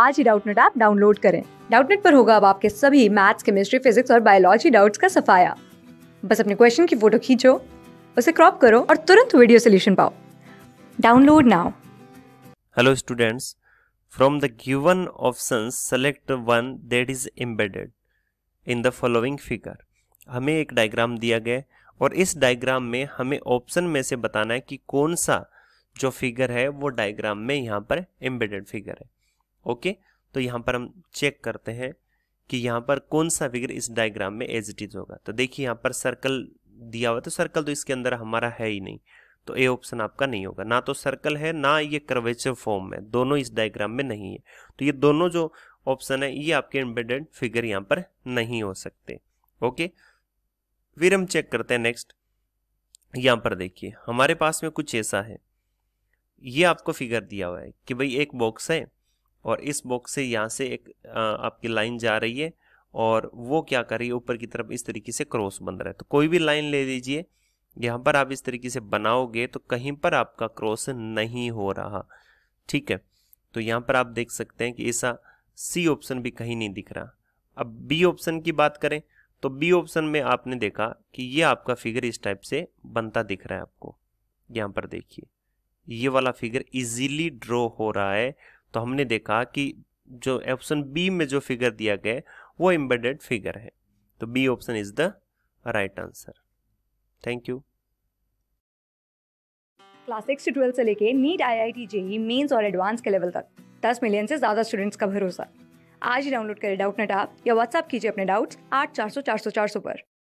आज ही Doubtnut app download करें डाउटनेट पर होगा अब आपके सभी मैथ्स केमिस्ट्री फिजिक्स और बायोलॉजी डाउट्स का सफाया बस अपने क्वेश्चन की फोटो खींचो उसे क्रॉप करो और तुरंत वीडियो सोल्यूशन पाओ download now hello students from the given option select one that is embedded in the following figure हमें एक डायग्राम दिया गया और इस डायग्राम में हमें ऑप्शन में से बताना है कि कौन सा जो फिगर है वो डायग्राम में यहाँ पर एम्बेडेड फिगर है ओके तो यहाँ पर हम चेक करते हैं कि यहाँ पर कौन सा फिगर इस डायग्राम में एज इट इज होगा तो देखिए यहाँ पर सर्कल दिया हुआ तो सर्कल तो इसके अंदर हमारा है ही नहीं तो ए ऑप्शन आपका नहीं होगा ना तो सर्कल है ना ये कर्वेचर फॉर्म है दोनों इस डायग्राम में नहीं है तो ये दोनों जो ऑप्शन है ये आपके एम्बेडेड फिगर यहाँ पर नहीं हो सकते ओके फिर हम चेक करते हैं नेक्स्ट यहाँ पर देखिए हमारे पास में कुछ ऐसा है ये आपको फिगर दिया हुआ है कि भाई एक बॉक्स है और इस बॉक्स से यहाँ से एक आपकी लाइन जा रही है और वो क्या कर रही है ऊपर की तरफ इस तरीके से क्रॉस बन रहा है तो कोई भी लाइन ले लीजिए यहाँ पर आप इस तरीके से बनाओगे तो कहीं पर आपका क्रॉस नहीं हो रहा ठीक है तो यहाँ पर आप देख सकते हैं कि ऐसा सी ऑप्शन भी कहीं नहीं दिख रहा अब बी ऑप्शन की बात करें तो बी ऑप्शन में आपने देखा कि ये आपका फिगर इस टाइप से बनता दिख रहा है आपको यहाँ पर देखिए ये वाला फिगर इजीली ड्रॉ हो रहा है तो हमने देखा कि जो ऑप्शन बी में जो फिगर दिया गया वो एम्बेडेड फिगर है तो B option is the right answer thank you class six से ट्वेल्थ से लेके NEET I I T JEE mains और एडवांस के लेवल तक दस मिलियन से ज़्यादा स्टूडेंट्स का भरोसा आज ही डाउनलोड करें डाउट नेट आप या व्हाट्सअप कीजिए अपने डाउट्स आठ चार सौ चार सौ चार सौ पर